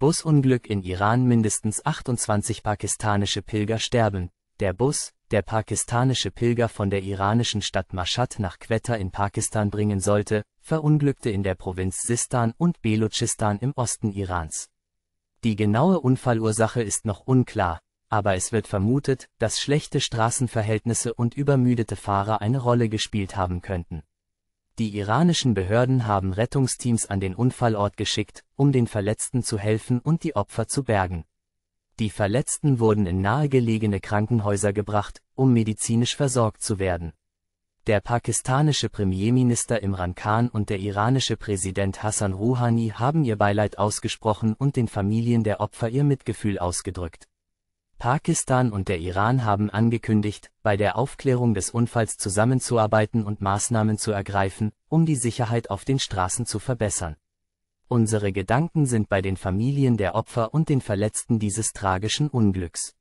Busunglück in Iran mindestens 28 pakistanische Pilger sterben. Der Bus, der pakistanische Pilger von der iranischen Stadt Mashhad nach Quetta in Pakistan bringen sollte, verunglückte in der Provinz Sistan und Belutschistan im Osten Irans. Die genaue Unfallursache ist noch unklar, aber es wird vermutet, dass schlechte Straßenverhältnisse und übermüdete Fahrer eine Rolle gespielt haben könnten die iranischen Behörden haben Rettungsteams an den Unfallort geschickt, um den Verletzten zu helfen und die Opfer zu bergen. Die Verletzten wurden in nahegelegene Krankenhäuser gebracht, um medizinisch versorgt zu werden. Der pakistanische Premierminister Imran Khan und der iranische Präsident Hassan Rouhani haben ihr Beileid ausgesprochen und den Familien der Opfer ihr Mitgefühl ausgedrückt. Pakistan und der Iran haben angekündigt, bei der Aufklärung des Unfalls zusammenzuarbeiten und Maßnahmen zu ergreifen, um die Sicherheit auf den Straßen zu verbessern. Unsere Gedanken sind bei den Familien der Opfer und den Verletzten dieses tragischen Unglücks.